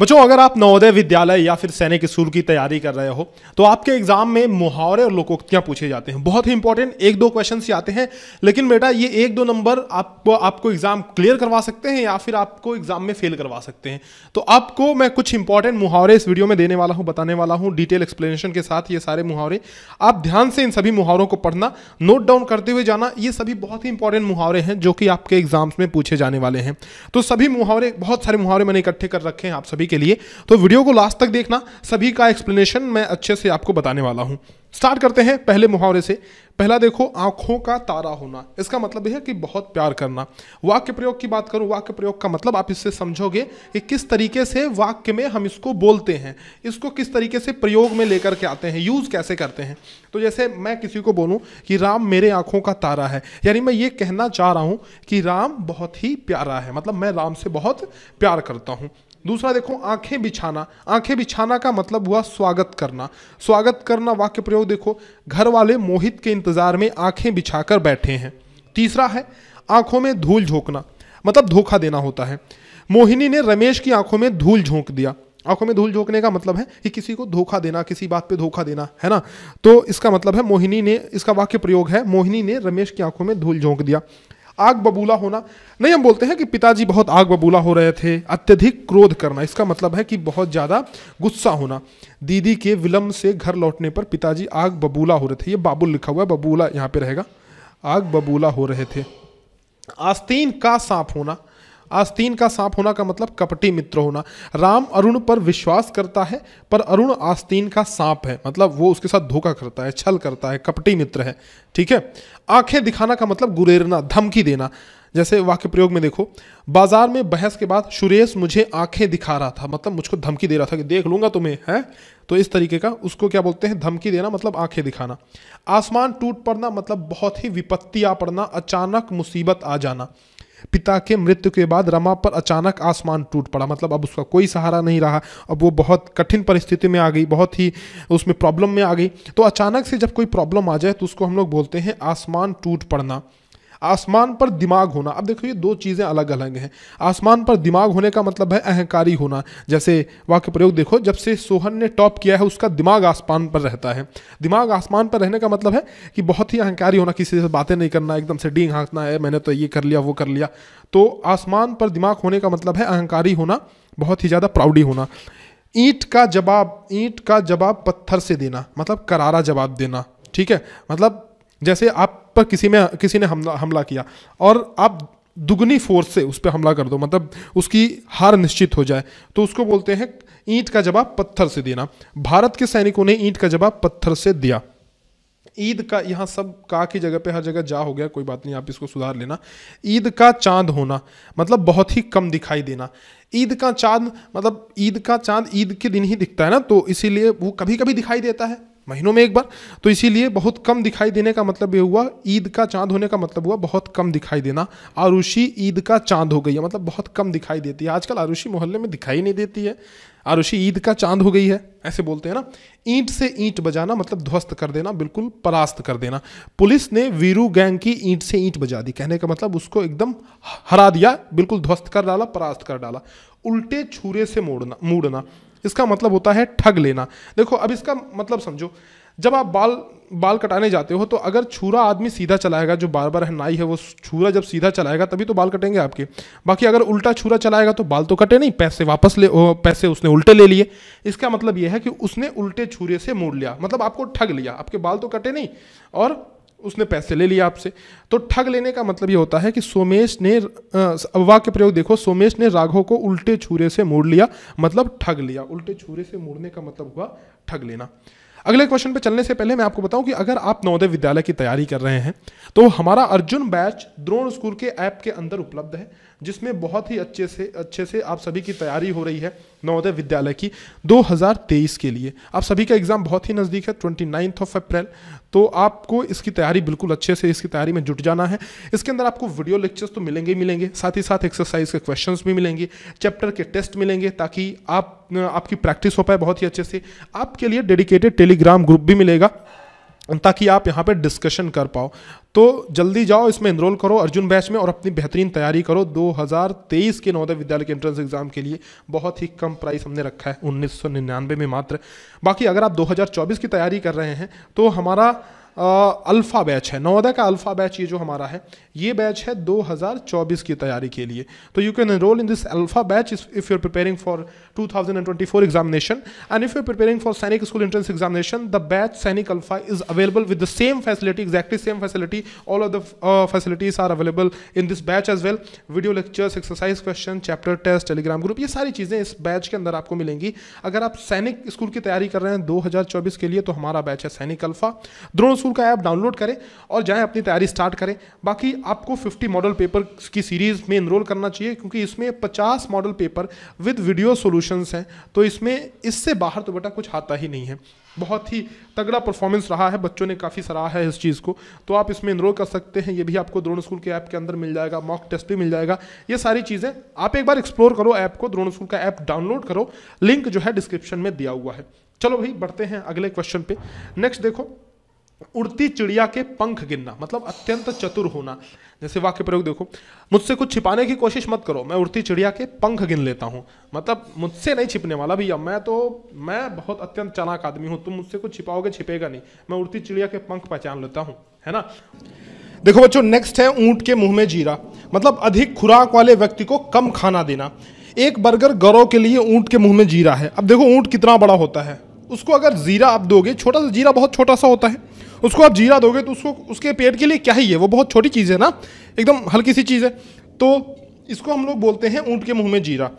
बच्चों अगर आप नवोदय विद्यालय या फिर सैनिक स्कूल की तैयारी कर रहे हो तो आपके एग्जाम में मुहावरे और लोकोक्तियां पूछे जाते हैं बहुत ही इंपॉर्टेंट एक दो क्वेश्चन ही आते हैं लेकिन बेटा ये एक दो नंबर आप आपको एग्जाम क्लियर करवा सकते हैं या फिर आपको एग्जाम में फेल करवा सकते हैं तो आपको मैं कुछ इंपॉर्टेंट मुहावरे इस वीडियो में देने वाला हूँ बताने वाला हूँ डिटेल एक्सप्लेनेशन के साथ ये सारे मुहावरे आप ध्यान से इन सभी मुहावरों को पढ़ना नोट डाउन करते हुए जाना ये सभी बहुत ही इंपॉर्टेंट मुहावरे हैं जो कि आपके एग्जाम्स में पूछे जाने वाले हैं तो सभी मुहावरे बहुत सारे मुहावरे मैंने इकट्ठे कर रखे हैं आप सभी के लिए तो वीडियो को लास्ट तक देखना सभी का एक्सप्लेनेशन मैं अच्छे से आपको बताने वाला हूँ स्टार्ट करते हैं पहले मुहावरे से पहला देखो आंखों का तारा होना इसका मतलब यह है कि बहुत प्यार करना वाक्य प्रयोग की बात करूं वाक्य प्रयोग का मतलब आप इससे समझोगे कि किस तरीके से वाक्य में हम इसको बोलते हैं इसको किस तरीके से प्रयोग में लेकर के आते हैं यूज़ कैसे करते हैं तो जैसे मैं किसी को बोलूं कि राम मेरे आंखों का तारा है यानी मैं ये कहना चाह रहा हूं कि राम बहुत ही प्यारा है मतलब मैं राम से बहुत प्यार करता हूं दूसरा देखो आंखें बिछाना आंखें बिछाना का मतलब हुआ स्वागत करना स्वागत करना वाक्य प्रयोग देखो घर वाले मोहित के इंतजार में आंखें बिछाकर बैठे हैं तीसरा है आंखों में धूल झोंकना मतलब धोखा देना होता है मोहिनी ने रमेश की आंखों में धूल झोंक दिया आंखों में धूल झोंकने का मतलब है कि किसी को धोखा देना किसी बात पे धोखा देना है ना तो इसका मतलब है मोहिनी ने इसका वाक्य प्रयोग है मोहिनी ने रमेश की आंखों में धूल झोंक दिया आग बबूला होना नहीं हम बोलते हैं कि पिताजी बहुत आग बबूला हो रहे थे अत्यधिक क्रोध करना इसका मतलब है कि बहुत ज़्यादा गुस्सा होना दीदी के विलंब से घर लौटने पर पिताजी आग बबूला हो रहे थे ये बाबुल लिखा हुआ है बबूला यहाँ पे रहेगा आग बबूला हो रहे थे आस्तीन का सांप होना आस्तीन का सांप होना का मतलब कपटी मित्र होना राम अरुण पर विश्वास करता है पर अरुण आस्तीन का सांप है मतलब वो उसके साथ धोखा करता है छल करता है कपटी मित्र है ठीक है आंखें दिखाना का मतलब गुरेरना धमकी देना जैसे वाक्य प्रयोग में देखो बाजार में बहस के बाद सुरेश मुझे आंखें दिखा रहा था मतलब मुझको धमकी दे रहा था कि देख लूंगा तुम्हें है तो इस तरीके का उसको क्या बोलते हैं धमकी देना मतलब आंखें दिखाना आसमान टूट पड़ना मतलब बहुत ही विपत्ति आ पड़ना अचानक मुसीबत आ जाना पिता के मृत्यु के बाद रमा पर अचानक आसमान टूट पड़ा मतलब अब उसका कोई सहारा नहीं रहा अब वो बहुत कठिन परिस्थिति में आ गई बहुत ही उसमें प्रॉब्लम में आ गई तो अचानक से जब कोई प्रॉब्लम आ जाए तो उसको हम लोग बोलते हैं आसमान टूट पड़ना आसमान पर दिमाग होना अब देखो ये दो चीज़ें अलग अलग हैं आसमान पर दिमाग होने का मतलब है अहंकारी होना जैसे वाक्य प्रयोग देखो जब से सोहन ने टॉप किया है उसका दिमाग आसमान पर रहता है दिमाग आसमान पर रहने का मतलब है कि बहुत ही अहंकारी होना किसी से बातें नहीं करना एकदम से डींग हाँकना है मैंने तो ये कर लिया वो कर लिया तो आसमान पर दिमाग होने का मतलब है अहंकारी होना बहुत ही ज़्यादा प्राउडी होना ईंट का जवाब ईंट का जवाब पत्थर से देना मतलब करारा जवाब देना ठीक है मतलब जैसे आप पर किसी में किसी ने हमला हमला किया और आप दुगनी फोर्स से उस पर हमला कर दो मतलब उसकी हार निश्चित हो जाए तो उसको बोलते हैं ईंट का जवाब पत्थर से देना भारत के सैनिकों ने ईंट का जवाब पत्थर से दिया ईद का यहाँ सब का की जगह पे हर जगह जा हो गया कोई बात नहीं आप इसको सुधार लेना ईद का चांद होना मतलब बहुत ही कम दिखाई देना ईद का चांद मतलब ईद का चांद ईद के दिन ही दिखता है ना तो इसीलिए वो कभी कभी दिखाई देता है महीनों में एक बार तो इसीलिए बहुत कम दिखाई देने का मतलब ये हुआ ईद का चांद होने का मतलब हुआ बहुत कम दिखाई देना आरुषि ईद का चांद हो गई है मतलब बहुत कम दिखाई देती है आजकल आरुषि मोहल्ले में दिखाई नहीं देती है आरुषि ईद का चांद हो गई है ऐसे बोलते हैं ना ईंट से ईंट बजाना मतलब ध्वस्त कर देना बिल्कुल परास्त कर देना पुलिस ने वीरू गैंग की ईंट से ईंट बजा दी कहने का मतलब उसको एकदम हरा दिया बिल्कुल ध्वस्त कर डाला परास्त कर डाला उल्टे छूरे से मोड़ना मूड़ना इसका मतलब होता है ठग लेना देखो अब इसका मतलब समझो जब आप बाल बाल कटाने जाते हो तो अगर छुरा आदमी सीधा चलाएगा जो बार बार नाई है वो छुरा जब सीधा चलाएगा तभी तो बाल कटेंगे आपके बाकी अगर उल्टा छुरा चलाएगा तो बाल तो कटे नहीं पैसे वापस ले ओ, पैसे उसने उल्टे ले लिए इसका मतलब यह है कि उसने उल्टे छुरे से मोड़ लिया मतलब आपको ठग लिया आपके बाल तो कटे नहीं और उसने पैसे ले लिए आपसे तो ठग लेने का मतलब ये होता है कि सोमेश ने वाक्य के प्रयोग देखो सोमेश ने राघव को उल्टे छुरे से मोड़ लिया मतलब ठग लिया उल्टे छुरे से मोड़ने का मतलब हुआ ठग लेना अगले क्वेश्चन पे चलने से पहले मैं आपको बताऊं कि अगर आप नवोदय विद्यालय की तैयारी कर रहे हैं तो हमारा अर्जुन बैच द्रोण स्कूल के ऐप के अंदर उपलब्ध है जिसमें बहुत ही अच्छे से अच्छे से आप सभी की तैयारी हो रही है नवोदय विद्यालय की 2023 के लिए आप सभी का एग्ज़ाम बहुत ही नज़दीक है ट्वेंटी नाइन्थ ऑफ अप्रैल तो आपको इसकी तैयारी बिल्कुल अच्छे से इसकी तैयारी में जुट जाना है इसके अंदर आपको वीडियो लेक्चर्स तो मिलेंगे ही मिलेंगे साथ ही साथ एक्सरसाइज के क्वेश्चन भी मिलेंगे चैप्टर के टेस्ट मिलेंगे ताकि आप आपकी प्रैक्टिस हो पाए बहुत ही अच्छे से आपके लिए डेडिकेटेड टेलीग्राम ग्रुप भी मिलेगा ताकि आप यहाँ पे डिस्कशन कर पाओ तो जल्दी जाओ इसमें इनरोल करो अर्जुन बैच में और अपनी बेहतरीन तैयारी करो 2023 के नवोदय विद्यालय के एंट्रेंस एग्जाम के लिए बहुत ही कम प्राइस हमने रखा है उन्नीस में मात्र बाकी अगर आप 2024 की तैयारी कर रहे हैं तो हमारा अल्फ़ा बैच है नवोदय का अल्फ़ा बैच ये जो हमारा है ये बैच है 2024 की तैयारी के लिए तो you can enrol in this Alpha batch if you are preparing for 2024 examination and if you are preparing for Sainik school entrance examination the batch Sainik Alpha is available with the same facility exactly same facility all of the facilities are available in this batch as well video lectures exercise question chapter test Telegram group ये सारी चीज़ें इस batch के अंदर आपको मिलेंगी अगर आप सैनिक स्कूल की तैयारी कर रहे हैं दो के लिए तो हमारा बैच है सैनिक अल्फ़ा द्रोण स्कूल का ऐप डाउनलोड करें और जाएं अपनी तैयारी स्टार्ट करें बाकी आपको 50 मॉडल पेपर की सीरीज़ में इनरोल करना चाहिए क्योंकि इसमें 50 model paper with video solutions हैं तो इसमें इससे बाहर तो बेटा कुछ आता ही नहीं है बहुत ही तगड़ा परफॉर्मेंस रहा है बच्चों ने काफ़ी सराहा है इस चीज़ को तो आप इसमें इनरोल कर सकते हैं ये भी आपको द्रोण स्कूल के ऐप के अंदर मिल जाएगा मॉक टेस्ट भी मिल जाएगा ये सारी चीज़ें आप एक बार एक्सप्लोर करो ऐप को द्रोण स्कूल का ऐप डाउनलोड करो लिंक जो है डिस्क्रिप्शन में दिया हुआ है चलो भाई बढ़ते हैं अगले क्वेश्चन पे नेक्स्ट देखो उड़ती चिड़िया के पंख गिनना मतलब अत्यंत चतुर होना जैसे वाक्य प्रयोग देखो मुझसे कुछ छिपाने की कोशिश मत करो मैं उड़ती चिड़िया के पंख गिन लेता हूँ मतलब मुझसे नहीं छिपने वाला भैया मैं तो मैं बहुत अत्यंत चालाक आदमी हूँ तुम मुझसे कुछ छिपाओगे छिपेगा नहीं मैं उड़ती चिड़िया के पंख पहचान लेता हूँ है ना देखो बच्चों नेक्स्ट है ऊँट के मुंह में जीरा मतलब अधिक खुराक वाले व्यक्ति को कम खाना देना एक बर्गर गौरव के लिए ऊँट के मुंह में जीरा है अब देखो ऊंट कितना बड़ा होता है उसको अगर ज़ीरा आप दोगे छोटा सा जीरा बहुत छोटा सा होता है उसको आप जीरा दोगे तो उसको उसके पेट के लिए क्या ही है वो बहुत छोटी चीज़ है ना एकदम हल्की सी चीज़ है तो इसको हम लोग बोलते हैं ऊँट के मुँह में जीरा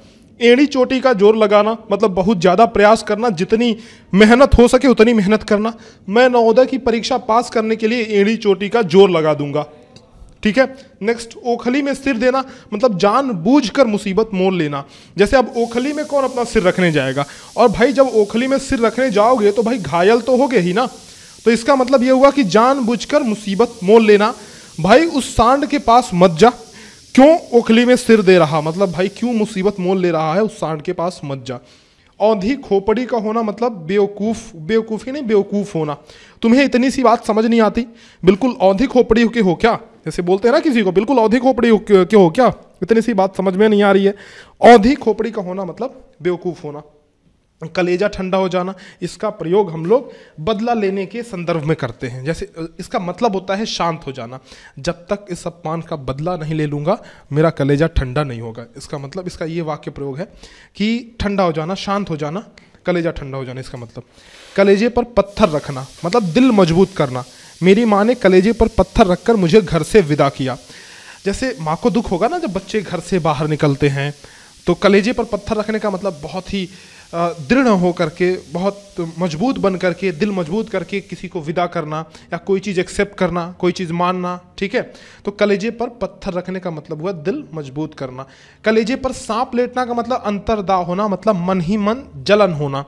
एड़ी चोटी का जोर लगाना मतलब बहुत ज़्यादा प्रयास करना जितनी मेहनत हो सके उतनी मेहनत करना मैं नवोदय की परीक्षा पास करने के लिए एड़ी चोटी का जोर लगा दूंगा ठीक है नेक्स्ट ओखली में सिर देना मतलब जान बूझ कर मुसीबत मोल लेना जैसे अब ओखली में कौन अपना सिर रखने जाएगा और भाई जब ओखली में सिर रखने जाओगे तो भाई घायल तो हो गए ही ना तो इसका मतलब ये हुआ कि जान कर मुसीबत मोल लेना भाई उस सांड के पास मत जा क्यों ओखली में सिर दे रहा मतलब भाई क्यों मुसीबत मोल ले रहा है उस सांड के पास मत जा औंधी खोपड़ी का होना मतलब बेवकूफ़ बेवकूफ़ ही नहीं बेवकूफ़ होना तुम्हें इतनी सी बात समझ नहीं आती बिल्कुल औंधी खोपड़ी के हो क्या जैसे बोलते हैं ना किसी को बिल्कुल औधी खोपड़ी के हो क्या इतनी सी बात समझ में नहीं आ रही है औंधी खोपड़ी का होना मतलब बेवकूफ़ होना कलेजा ठंडा हो जाना इसका प्रयोग हम लोग बदला लेने के संदर्भ में करते हैं जैसे इसका मतलब होता है शांत हो जाना जब तक इस अपमान का बदला नहीं ले लूँगा मेरा कलेजा ठंडा नहीं होगा इसका मतलब इसका ये वाक्य प्रयोग है कि ठंडा हो जाना शांत हो जाना कलेजा ठंडा हो जाना इसका मतलब कलेजे पर पत्थर रखना मतलब दिल मजबूत करना मेरी माँ ने कलेजे पर पत्थर रखकर मुझे घर से विदा किया जैसे माँ को दुख होगा ना जब बच्चे घर से बाहर निकलते हैं तो कलेजे पर पत्थर रखने का मतलब बहुत ही दृढ़ हो करके बहुत मजबूत बन करके दिल मजबूत करके किसी को विदा करना या कोई चीज़ एक्सेप्ट करना कोई चीज़ मानना ठीक है तो कलेजे पर पत्थर रखने का मतलब हुआ दिल मजबूत करना कलेजे पर सांप लेटना का मतलब अंतरदा होना मतलब मन ही मन जलन होना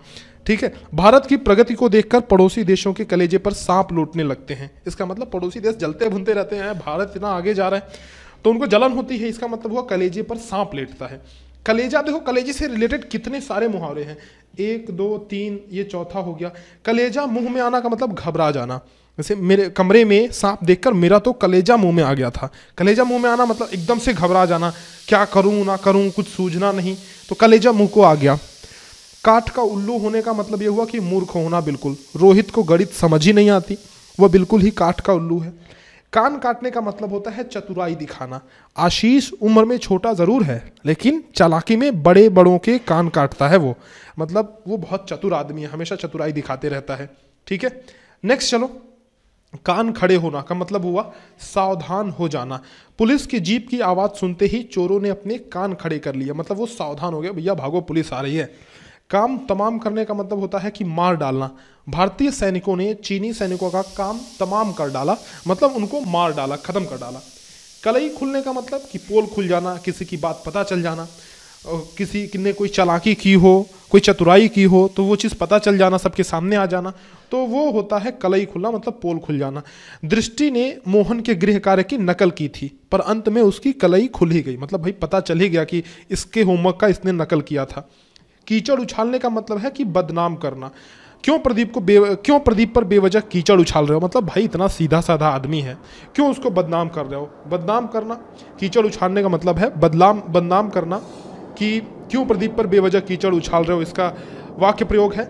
ठीक है भारत की प्रगति को देखकर पड़ोसी देशों के कलेजे पर सांप लूटने लगते हैं इसका मतलब पड़ोसी देश जलते भुनते रहते हैं भारत इतना आगे जा रहा है तो उनको जलन होती है इसका मतलब हुआ कलेजे पर सांप लेटता है कलेजा देखो कलेजे से रिलेटेड कितने सारे मुहावरे हैं एक दो तीन ये चौथा हो गया कलेजा मुंह में आना का मतलब घबरा जाना जैसे मेरे कमरे में सांप देखकर मेरा तो कलेजा मुंह में आ गया था कलेजा मुंह में आना मतलब एकदम से घबरा जाना क्या करूं ना करूं कुछ सूझना नहीं तो कलेजा मुंह को आ गया काट का उल्लू होने का मतलब ये हुआ कि मूर्ख होना बिल्कुल रोहित को गणित समझ ही नहीं आती वह बिल्कुल ही काठ का उल्लू है कान काटने का मतलब होता है चतुराई दिखाना आशीष उम्र में छोटा ज़रूर है लेकिन चालाकी में बड़े बड़ों के कान काटता है वो मतलब वो बहुत चतुर आदमी है हमेशा चतुराई दिखाते रहता है ठीक है नेक्स्ट चलो कान खड़े होना का मतलब हुआ सावधान हो जाना पुलिस की जीप की आवाज़ सुनते ही चोरों ने अपने कान खड़े कर लिए मतलब वो सावधान हो गया भैया भागो पुलिस आ रही है काम तमाम करने का मतलब होता है कि मार डालना भारतीय सैनिकों ने चीनी सैनिकों का काम तमाम कर डाला मतलब उनको मार डाला ख़त्म कर डाला कलई खुलने का मतलब कि पोल खुल जाना किसी की बात पता चल जाना किसी ने कोई चलाकी की हो कोई चतुराई की हो तो वो चीज़ पता चल जाना सबके सामने आ जाना तो वो होता है कलई खुलना मतलब पोल खुल जाना दृष्टि ने मोहन के गृह कार्य की नकल की थी पर अंत में उसकी कलई खुल ही गई मतलब भाई पता चल ही गया कि इसके होमवर्क का इसने नकल किया था कीचड़ उछालने का मतलब है कि बदनाम करना क्यों प्रदीप को बे क्यों प्रदीप पर बेवजह कीचड़ उछाल रहे हो मतलब भाई इतना सीधा साधा आदमी है क्यों उसको बदनाम कर रहे हो बदनाम करना कीचड़ उछालने का मतलब है बदनाम बदनाम करना कि क्यों प्रदीप पर बेवजह कीचड़ उछाल रहे हो इसका वाक्य प्रयोग है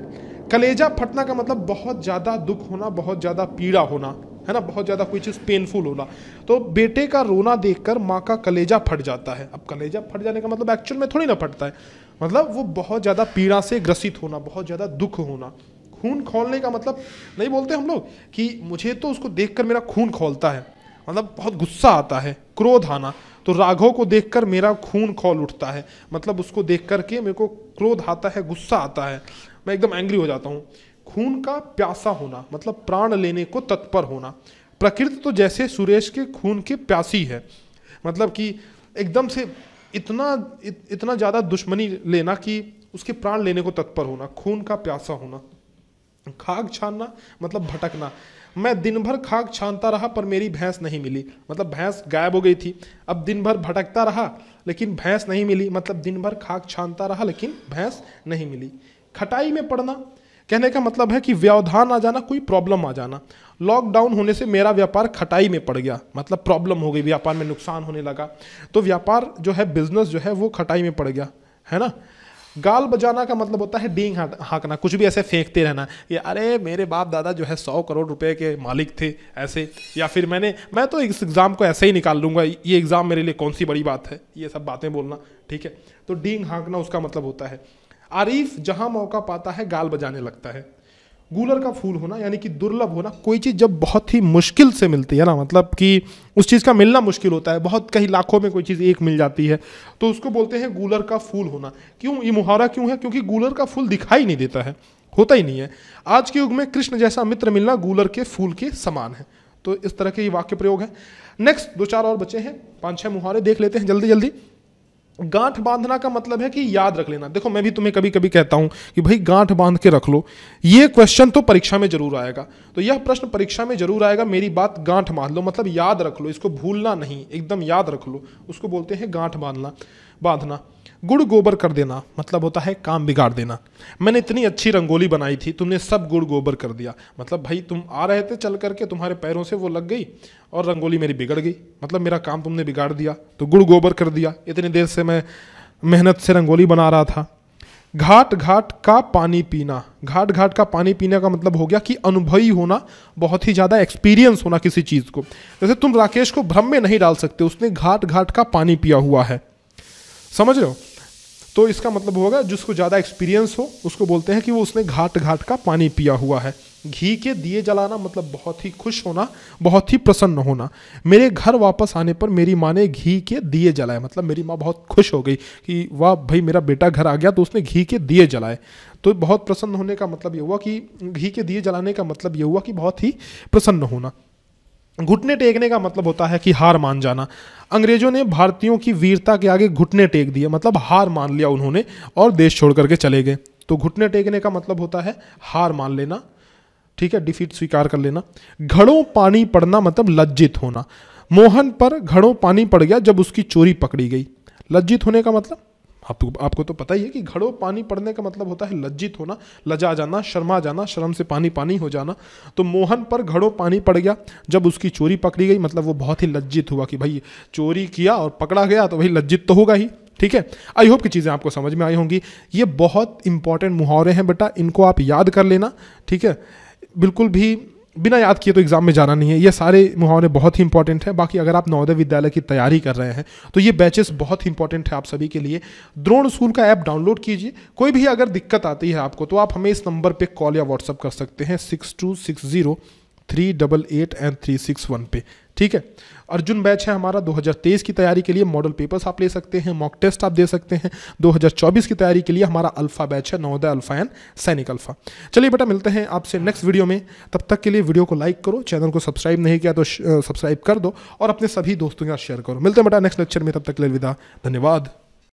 कलेजा फटना का मतलब बहुत ज़्यादा दुख होना बहुत ज़्यादा पीड़ा होना है ना बहुत ज़्यादा कोई चीज़ पेनफुल होना तो बेटे का रोना देखकर माँ का कलेजा फट जाता है अब कलेजा फट जाने का मतलब एक्चुअल में थोड़ी ना फटता है मतलब वो बहुत ज़्यादा पीड़ा से ग्रसित होना बहुत ज़्यादा दुख होना खून खोलने का मतलब नहीं बोलते हम लोग कि मुझे तो उसको देख मेरा खून खोलता है मतलब बहुत गुस्सा आता है क्रोध आना तो राघव को देख मेरा खून खोल उठता है मतलब उसको देख करके मेरे को क्रोध आता है गुस्सा आता है मैं एकदम एंग्री हो जाता हूँ खून का प्यासा होना मतलब प्राण लेने को तत्पर होना प्रकृति तो जैसे सुरेश के खून के प्यासी है मतलब कि एकदम से इतना इत, इतना ज़्यादा दुश्मनी लेना कि उसके प्राण लेने को तत्पर होना खून का प्यासा होना खाक छानना मतलब भटकना मैं दिन भर खाक छानता रहा पर मेरी भैंस नहीं मिली मतलब भैंस गायब हो गई थी अब दिन भर भटकता रहा लेकिन भैंस नहीं मिली मतलब दिन भर खाक छानता रहा लेकिन भैंस नहीं मिली खटाई में पड़ना कहने का मतलब है कि व्यवधान आ जाना कोई प्रॉब्लम आ जाना लॉकडाउन होने से मेरा व्यापार खटाई में पड़ गया मतलब प्रॉब्लम हो गई व्यापार में नुकसान होने लगा तो व्यापार जो है बिजनेस जो है वो खटाई में पड़ गया है ना गाल बजाना का मतलब होता है डींग हाँकना कुछ भी ऐसे फेंकते रहना ये अरे मेरे बाप दादा जो है सौ करोड़ रुपए के मालिक थे ऐसे या फिर मैंने मैं तो इस एग्ज़ाम को ऐसे ही निकाल लूँगा ये एग्ज़ाम मेरे लिए कौन सी बड़ी बात है ये सब बातें बोलना ठीक है तो डींग हाँकना उसका मतलब होता है आरिफ जहाँ मौका पाता है गाल बजाने लगता है गूलर का फूल होना यानी कि दुर्लभ होना कोई चीज़ जब बहुत ही मुश्किल से मिलती है ना मतलब कि उस चीज़ का मिलना मुश्किल होता है बहुत कहीं लाखों में कोई चीज़ एक मिल जाती है तो उसको बोलते हैं गूलर का फूल होना क्यों ये मुहावरा क्यों है क्योंकि गूलर का फूल दिखाई नहीं देता है होता ही नहीं है आज के युग में कृष्ण जैसा मित्र मिलना गूलर के फूल के समान है तो इस तरह के ये वाक्य प्रयोग है नेक्स्ट दो चार और बचे हैं पाँच छः मुहावरे देख लेते हैं जल्दी जल्दी गांठ बांधना का मतलब है कि याद रख लेना देखो मैं भी तुम्हें कभी कभी कहता हूं कि भाई गांठ बांध के रख लो ये क्वेश्चन तो परीक्षा में जरूर आएगा तो यह प्रश्न परीक्षा में जरूर आएगा मेरी बात गांठ बांध लो मतलब याद रख लो इसको भूलना नहीं एकदम याद रख लो उसको बोलते हैं गांठ बांधना बांधना गुड़ गोबर कर देना मतलब होता है काम बिगाड़ देना मैंने इतनी अच्छी रंगोली बनाई थी तुमने सब गुड़ गोबर कर दिया मतलब भाई तुम आ रहे थे चल करके तुम्हारे पैरों से वो लग गई और रंगोली मेरी बिगड़ गई मतलब मेरा काम तुमने बिगाड़ दिया तो गुड़ गोबर कर दिया इतनी देर से मैं मेहनत से रंगोली बना रहा था घाट घाट का पानी पीना घाट घाट का पानी पीने का मतलब हो गया कि अनुभवी होना बहुत ही ज़्यादा एक्सपीरियंस होना किसी चीज़ को जैसे तुम राकेश को भ्रम में नहीं डाल सकते उसने घाट घाट का पानी पिया हुआ है समझ रहे हो तो इसका मतलब होगा जिसको ज़्यादा एक्सपीरियंस हो उसको बोलते हैं कि वो उसने घाट घाट का पानी पिया हुआ है घी के दिए जलाना मतलब बहुत ही खुश होना बहुत ही प्रसन्न होना मेरे घर वापस आने पर मेरी माँ ने घी के दिए जलाए मतलब मेरी माँ बहुत खुश हो गई कि वाह भाई मेरा बेटा घर आ गया तो उसने घी के दिए जलाए तो बहुत प्रसन्न होने का मतलब ये हुआ कि घी के दिए जलाने का मतलब ये हुआ कि बहुत ही प्रसन्न होना घुटने टेकने का मतलब होता है कि हार मान जाना अंग्रेजों ने भारतीयों की वीरता के आगे घुटने टेक दिए मतलब हार मान लिया उन्होंने और देश छोड़ करके चले गए तो घुटने टेकने का मतलब होता है हार मान लेना ठीक है डिफीट स्वीकार कर लेना घड़ों पानी पड़ना मतलब लज्जित होना मोहन पर घड़ों पानी पड़ गया जब उसकी चोरी पकड़ी गई लज्जित होने का मतलब आप आपको तो पता ही है कि घड़ों पानी पड़ने का मतलब होता है लज्जित होना लजा जाना शर्मा जाना शर्म से पानी पानी हो जाना तो मोहन पर घड़ों पानी पड़ गया जब उसकी चोरी पकड़ी गई मतलब वो बहुत ही लज्जित हुआ कि भाई चोरी किया और पकड़ा गया तो भाई लज्जित तो होगा ही ठीक है आई होप की चीज़ें आपको समझ में आई होंगी ये बहुत इंपॉर्टेंट मुहावरे हैं बेटा इनको आप याद कर लेना ठीक है बिल्कुल भी बिना याद किए तो एग्ज़ाम में जाना नहीं है ये सारे मुहावरे बहुत ही इंपॉर्टेंट हैं बाकी अगर आप नवोदय विद्यालय की तैयारी कर रहे हैं तो ये बैचेस बहुत ही इंपॉर्टेंट है आप सभी के लिए द्रोण स्कूल का ऐप डाउनलोड कीजिए कोई भी अगर दिक्कत आती है आपको तो आप हमें इस नंबर पर कॉल या व्हाट्सअप कर सकते हैं six two six zero three double eight and three six one पे ठीक है अर्जुन बैच है हमारा 2023 की तैयारी के लिए मॉडल पेपर्स आप ले सकते हैं मॉक टेस्ट आप दे सकते हैं 2024 की तैयारी के लिए हमारा अल्फा बैच है Navodaya Alpha and Sainik Alpha चलिए बेटा मिलते हैं आपसे नेक्स्ट वीडियो में तब तक के लिए वीडियो को लाइक करो चैनल को सब्सक्राइब नहीं किया तो सब्सक्राइब कर दो और अपने सभी दोस्तों के साथ शेयर करो मिलते हैं बेटा नेक्स्ट लेक्चर में तब तक के लिए विदा धन्यवाद